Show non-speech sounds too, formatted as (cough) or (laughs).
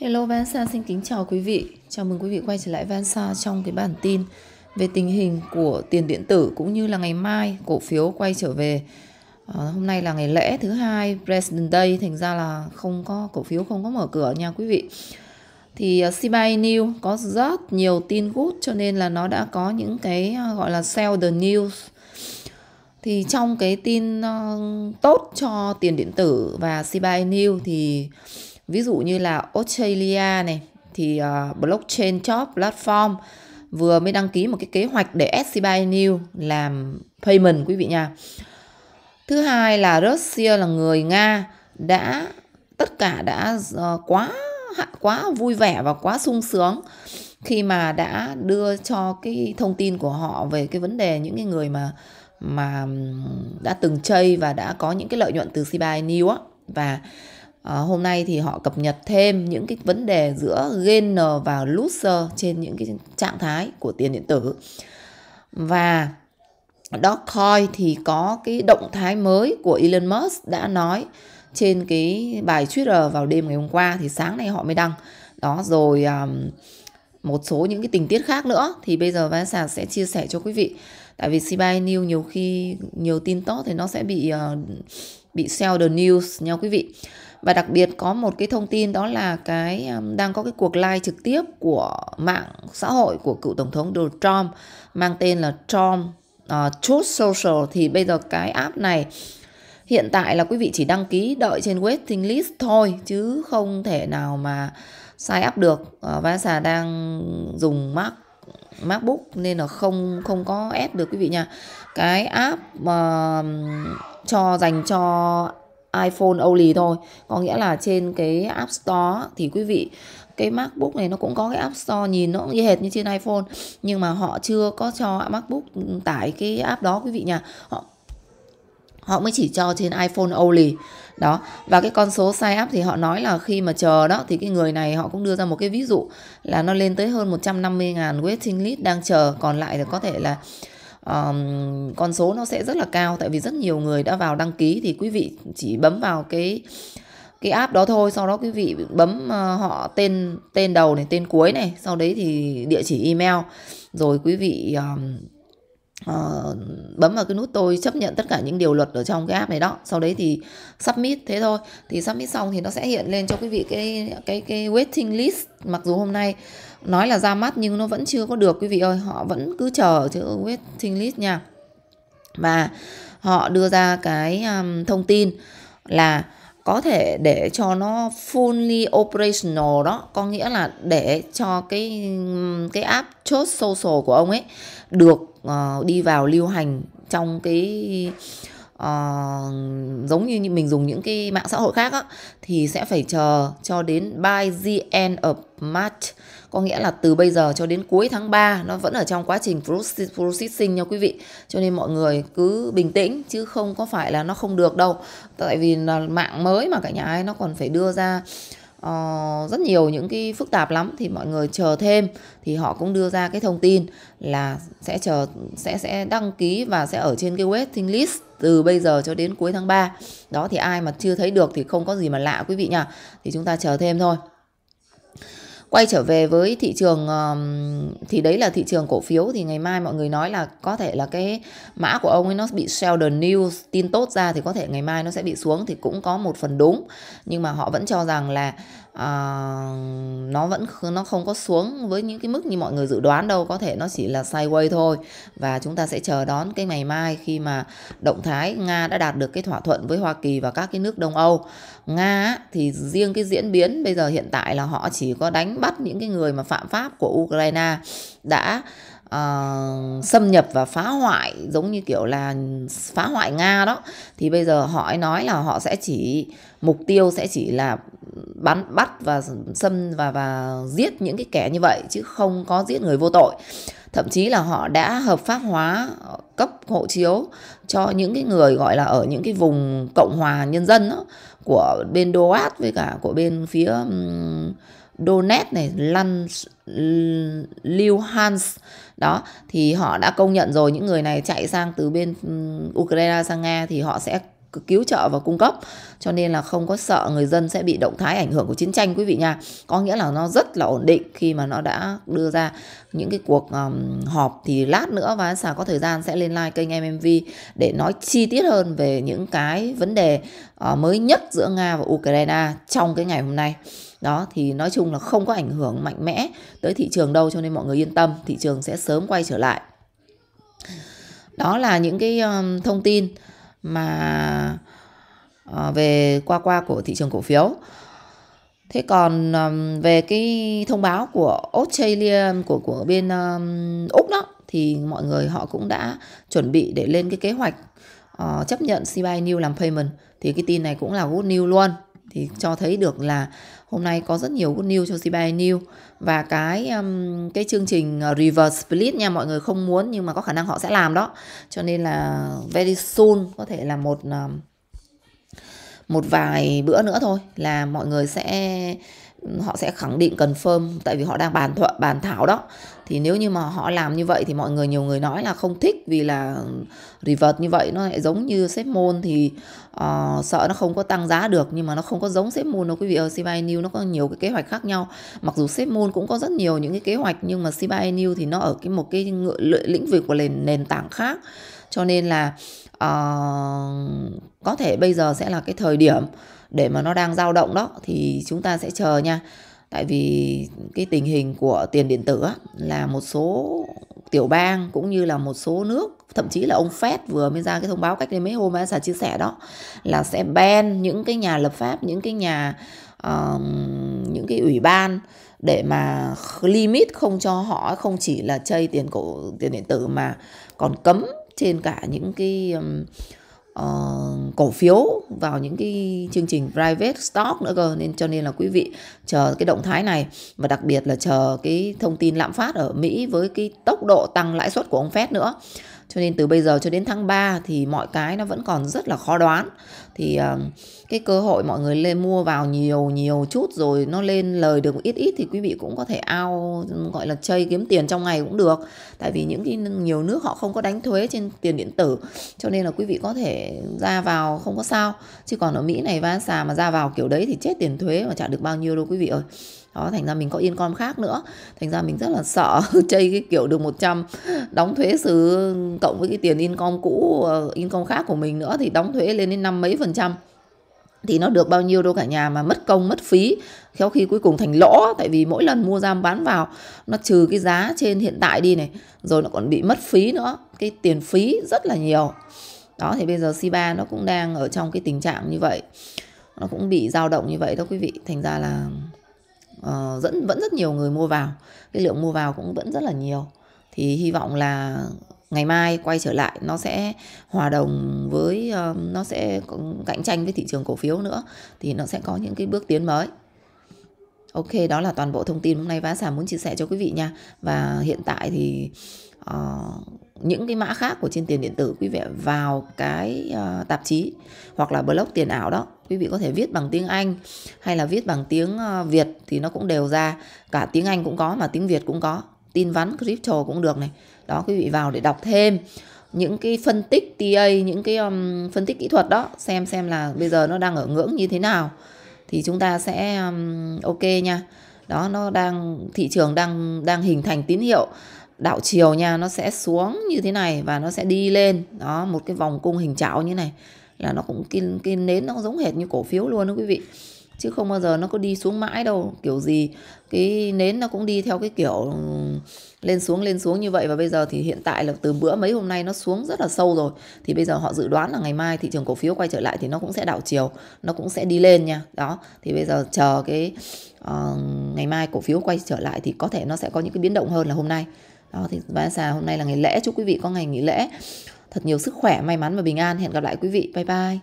Hello Vansa xin kính chào quý vị. Chào mừng quý vị quay trở lại Vansa trong cái bản tin về tình hình của tiền điện tử cũng như là ngày mai cổ phiếu quay trở về. À, hôm nay là ngày lễ thứ hai President Day thành ra là không có cổ phiếu không có mở cửa nha quý vị. Thì uh, à, CBI News có rất nhiều tin good cho nên là nó đã có những cái à, gọi là sell the news. Thì trong cái tin uh, tốt cho tiền điện tử và CBI News thì uh, ví dụ như là Australia này thì uh, blockchain job platform vừa mới đăng ký một cái kế hoạch để SC New làm payment quý vị nha. Thứ hai là Russia là người Nga đã tất cả đã uh, quá quá vui vẻ và quá sung sướng khi mà đã đưa cho cái thông tin của họ về cái vấn đề những cái người mà mà đã từng chơi và đã có những cái lợi nhuận từ CBI New á và À, hôm nay thì họ cập nhật thêm những cái vấn đề giữa gainer và loser trên những cái trạng thái của tiền điện tử. Và Dogecoin thì có cái động thái mới của Elon Musk đã nói trên cái bài Twitter vào đêm ngày hôm qua thì sáng nay họ mới đăng. Đó rồi um, một số những cái tình tiết khác nữa thì bây giờ Vanessa sẽ chia sẻ cho quý vị. Tại vì CBI News nhiều khi nhiều tin tốt thì nó sẽ bị uh, bị sell the news nha quý vị và đặc biệt có một cái thông tin đó là cái um, đang có cái cuộc live trực tiếp của mạng xã hội của cựu tổng thống Donald Trump mang tên là Trump uh, Truth Social thì bây giờ cái app này hiện tại là quý vị chỉ đăng ký đợi trên waiting list thôi chứ không thể nào mà sai up được uh, và xà đang dùng Mac MacBook nên là không không có ép được quý vị nha. Cái app uh, cho dành cho iPhone only thôi có nghĩa là trên cái App Store thì quý vị cái MacBook này nó cũng có cái App Store nhìn nó cũng y hệt như trên iPhone nhưng mà họ chưa có cho MacBook tải cái app đó quý vị nha họ họ mới chỉ cho trên iPhone only đó và cái con số sign up thì họ nói là khi mà chờ đó thì cái người này họ cũng đưa ra một cái ví dụ là nó lên tới hơn 150.000 waiting list đang chờ còn lại là có thể là um, con số nó sẽ rất là cao tại vì rất nhiều người đã vào đăng ký thì quý vị chỉ bấm vào cái cái app đó thôi sau đó quý vị bấm uh, họ tên tên đầu này tên cuối này sau đấy thì địa chỉ email rồi quý vị um, Ờ, bấm vào cái nút tôi chấp nhận tất cả những điều luật ở trong cái app này đó sau đấy thì submit thế thôi thì submit xong thì nó sẽ hiện lên cho quý vị cái cái cái waiting list mặc dù hôm nay nói là ra mắt nhưng nó vẫn chưa có được quý vị ơi họ vẫn cứ chờ chữ waiting list nha và họ đưa ra cái um, thông tin là có thể để cho nó fully operational đó có nghĩa là để cho cái cái app chốt social của ông ấy được uh, đi vào lưu hành trong cái uh, giống như mình dùng những cái mạng xã hội khác á, thì sẽ phải chờ cho đến by the end of March có nghĩa là từ bây giờ cho đến cuối tháng 3 nó vẫn ở trong quá trình processing nha quý vị cho nên mọi người cứ bình tĩnh chứ không có phải là nó không được đâu tại vì là mạng mới mà cả nhà ấy nó còn phải đưa ra uh, rất nhiều những cái phức tạp lắm thì mọi người chờ thêm thì họ cũng đưa ra cái thông tin là sẽ chờ sẽ sẽ đăng ký và sẽ ở trên cái waiting list từ bây giờ cho đến cuối tháng 3. Đó thì ai mà chưa thấy được thì không có gì mà lạ quý vị nhỉ. Thì chúng ta chờ thêm thôi. Quay trở về với thị trường thì đấy là thị trường cổ phiếu thì ngày mai mọi người nói là có thể là cái mã của ông ấy nó bị Sheldon News tin tốt ra thì có thể ngày mai nó sẽ bị xuống thì cũng có một phần đúng nhưng mà họ vẫn cho rằng là uh, nó vẫn nó không có xuống với những cái mức như mọi người dự đoán đâu có thể nó chỉ là sideways thôi và chúng ta sẽ chờ đón cái ngày mai khi mà động thái Nga đã đạt được cái thỏa thuận với Hoa Kỳ và các cái nước Đông Âu Nga thì riêng cái diễn biến bây giờ hiện tại là họ chỉ có đánh bắt những cái người mà phạm pháp của Ukraine đã uh, xâm nhập và phá hoại giống như kiểu là phá hoại Nga đó thì bây giờ họ nói là họ sẽ chỉ mục tiêu sẽ chỉ là bắn bắt và xâm và và giết những cái kẻ như vậy chứ không có giết người vô tội thậm chí là họ đã hợp pháp hóa ờ, cấp hộ chiếu cho những cái người gọi là ở những cái vùng cộng hòa nhân dân đó, của bên Doat với cả của bên phía Donetsk này, Lans, Luhansk đó thì họ đã công nhận rồi những người này chạy sang từ bên Ukraine sang Nga thì họ sẽ cứu trợ và cung cấp cho nên là không có sợ người dân sẽ bị động thái ảnh hưởng của chiến tranh quý vị nha có nghĩa là nó rất là ổn định khi mà nó đã đưa ra những cái cuộc um, họp thì lát nữa và xà có thời gian sẽ lên like kênh MMV để nói chi tiết hơn về những cái vấn đề uh, mới nhất giữa Nga và Ukraine trong cái ngày hôm nay đó thì nói chung là không có ảnh hưởng mạnh mẽ tới thị trường đâu cho nên mọi người yên tâm thị trường sẽ sớm quay trở lại đó là những cái um, thông tin mà ờ, về qua qua của thị trường cổ phiếu. Thế còn về cái thông báo của Australia của của bên Úc đó thì mọi người họ cũng đã chuẩn bị để lên cái kế hoạch ờ, chấp nhận CBI New làm payment thì cái tin này cũng là good news luôn thì cho thấy được là hôm nay có rất nhiều good news cho CPI New và cái um, cái chương trình uh, reverse split nha mọi người không muốn nhưng mà có khả năng họ sẽ làm đó cho nên là very soon có thể là một um, một vài bữa nữa thôi là mọi người sẽ họ sẽ khẳng định cần phơm tại vì họ đang bàn thuận bàn thảo đó thì nếu như mà họ làm như vậy thì mọi người nhiều người nói là không thích vì là revert như vậy nó lại giống như xếp môn thì uh, sợ nó không có tăng giá được nhưng mà nó không có giống xếp môn đâu quý vị ở CBI New nó có nhiều cái kế hoạch khác nhau mặc dù xếp môn cũng có rất nhiều những cái kế hoạch nhưng mà CBI New thì nó ở cái một cái ngựa lĩnh vực của nền nền tảng khác cho nên là uh, có thể bây giờ sẽ là cái thời điểm để mà nó đang dao động đó thì chúng ta sẽ chờ nha tại vì cái tình hình của tiền điện tử á, là một số tiểu bang cũng như là một số nước thậm chí là ông Fed vừa mới ra cái thông báo cách đây mấy hôm mà xả chia sẻ đó là sẽ ban những cái nhà lập pháp những cái nhà uh, những cái ủy ban để mà limit không cho họ không chỉ là chơi tiền cổ tiền điện tử mà còn cấm trên cả những cái um, uh, cổ phiếu vào những cái chương trình private stock nữa cơ nên cho nên là quý vị chờ cái động thái này và đặc biệt là chờ cái thông tin lạm phát ở Mỹ với cái tốc độ tăng lãi suất của ông Fed nữa cho nên từ bây giờ cho đến tháng 3 thì mọi cái nó vẫn còn rất là khó đoán thì uh, cái cơ hội mọi người lên mua vào nhiều nhiều chút rồi nó lên lời được ít ít thì quý vị cũng có thể ao gọi là chơi kiếm tiền trong ngày cũng được tại vì những cái nhiều nước họ không có đánh thuế trên tiền điện tử cho nên là quý vị có thể ra vào không có sao chứ còn ở Mỹ này va xà mà ra vào kiểu đấy thì chết tiền thuế mà chả được bao nhiêu đâu quý vị ơi đó thành ra mình có con khác nữa thành ra mình rất là sợ (laughs) chơi cái kiểu được 100 đóng thuế xứ cộng với cái tiền con cũ ờ, con khác của mình nữa thì đóng thuế lên đến năm mấy phần trăm thì nó được bao nhiêu đâu cả nhà mà mất công mất phí khéo khi cuối cùng thành lỗ tại vì mỗi lần mua giam bán vào nó trừ cái giá trên hiện tại đi này rồi nó còn bị mất phí nữa cái tiền phí rất là nhiều đó thì bây giờ C3 nó cũng đang ở trong cái tình trạng như vậy nó cũng bị dao động như vậy đó quý vị thành ra là Ờ, dẫn vẫn rất nhiều người mua vào cái lượng mua vào cũng vẫn rất là nhiều thì hy vọng là ngày mai quay trở lại nó sẽ hòa đồng với ờ, nó sẽ cạnh tranh với thị trường cổ phiếu nữa thì nó sẽ có những cái bước tiến mới ok đó là toàn bộ thông tin hôm nay vá xà muốn chia sẻ cho quý vị nha và hiện tại thì uh, những cái mã khác của trên tiền điện tử quý vị vào cái uh, tạp chí hoặc là blog tiền ảo đó quý vị có thể viết bằng tiếng Anh hay là viết bằng tiếng uh, Việt thì nó cũng đều ra cả tiếng Anh cũng có mà tiếng Việt cũng có tin vắn crypto cũng được này đó quý vị vào để đọc thêm những cái phân tích TA những cái um, phân tích kỹ thuật đó xem xem là bây giờ nó đang ở ngưỡng như thế nào thì chúng ta sẽ um, ok nha đó nó đang thị trường đang đang hình thành tín hiệu đảo chiều nha nó sẽ xuống như thế này và nó sẽ đi lên đó một cái vòng cung hình chảo như này là nó cũng cái, cái nến nó cũng giống hệt như cổ phiếu luôn đó quý vị chứ không bao giờ nó có đi xuống mãi đâu kiểu gì cái nến nó cũng đi theo cái kiểu ừ, lên xuống lên xuống như vậy và bây giờ thì hiện tại là từ bữa mấy hôm nay nó xuống rất là sâu rồi thì bây giờ họ dự đoán là ngày mai thị trường cổ phiếu quay trở lại thì nó cũng sẽ đảo chiều nó cũng sẽ đi lên nha đó thì bây giờ chờ cái uh, ngày mai cổ phiếu quay trở lại thì có thể nó sẽ có những cái biến động hơn là hôm nay đó thì ba xà hôm nay là ngày lễ chúc quý vị có ngày nghỉ lễ thật nhiều sức khỏe may mắn và bình an hẹn gặp lại quý vị bye bye